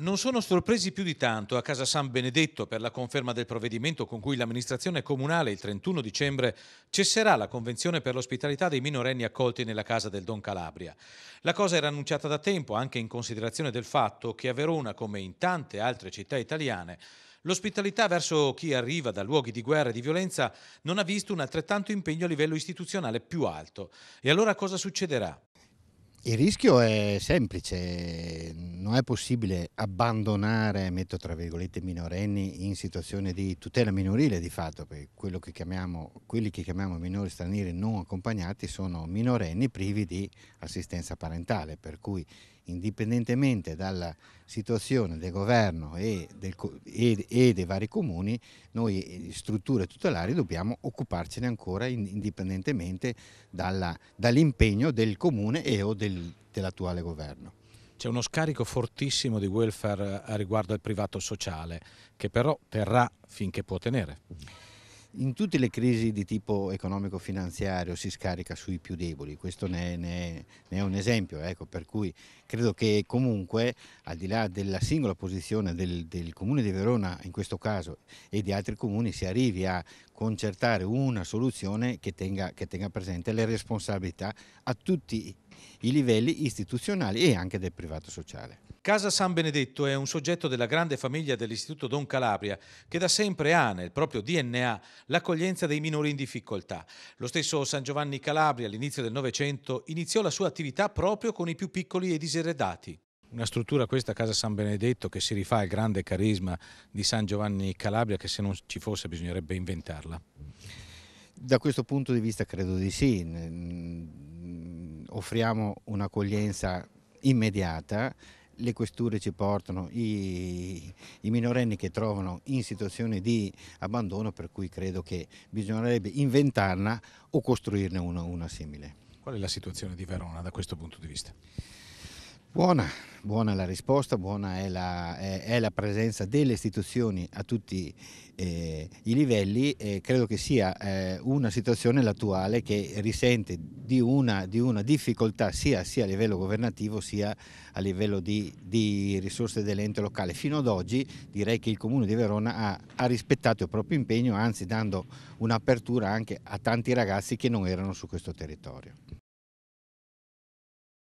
Non sono sorpresi più di tanto a Casa San Benedetto per la conferma del provvedimento con cui l'amministrazione comunale il 31 dicembre cesserà la convenzione per l'ospitalità dei minorenni accolti nella casa del Don Calabria. La cosa era annunciata da tempo anche in considerazione del fatto che a Verona, come in tante altre città italiane, l'ospitalità verso chi arriva da luoghi di guerra e di violenza non ha visto un altrettanto impegno a livello istituzionale più alto. E allora cosa succederà? Il rischio è semplice, non è possibile abbandonare, metto tra virgolette, minorenni in situazione di tutela minorile di fatto, perché che chiamiamo, quelli che chiamiamo minori stranieri non accompagnati sono minorenni privi di assistenza parentale, per cui indipendentemente dalla situazione del governo e, del, e, e, dei vari comuni, noi eh, strutture tutelari dobbiamo occuparcene ancora indipendentemente dall'impegno del comune e o del, dell'attuale governo. C'è uno scarico fortissimo di welfare eh, riguardo al privato sociale che però terrà finché può tenere. In tutte le crisi di tipo economico-finanziario si scarica sui più deboli, questo ne, ne, ne è un esempio, ecco, per cui credo che comunque al di là della singola posizione del, del Comune di Verona in questo caso e di altri comuni si arrivi a concertare una soluzione che tenga, che tenga presente le responsabilità a tutti i livelli istituzionali e anche del privato sociale. Casa San Benedetto è un soggetto della grande famiglia dell'Istituto Don Calabria che da sempre ha nel proprio DNA l'accoglienza dei minori in difficoltà. Lo stesso San Giovanni Calabria all'inizio del Novecento iniziò la sua attività proprio con i più piccoli e diseredati. Una struttura questa, Casa San Benedetto, che si rifà al grande carisma di San Giovanni Calabria, che se non ci fosse bisognerebbe inventarla. Da questo punto di vista credo di sì offriamo un'accoglienza immediata, le questure ci portano i, i, minorenni che trovano in situazioni di abbandono, per cui credo che bisognerebbe inventarla o costruirne una, una simile. Qual è la situazione di Verona da questo punto di vista? Buona, buona la risposta, buona è la, è, è la, presenza delle istituzioni a tutti eh, i livelli e credo che sia eh, una situazione l'attuale che risente di una, di una difficoltà sia, sia, a livello governativo sia a livello di, di risorse dell'ente locale. Fino ad oggi direi che il Comune di Verona ha, ha rispettato il proprio impegno anzi dando un'apertura anche a tanti ragazzi che non erano su questo territorio.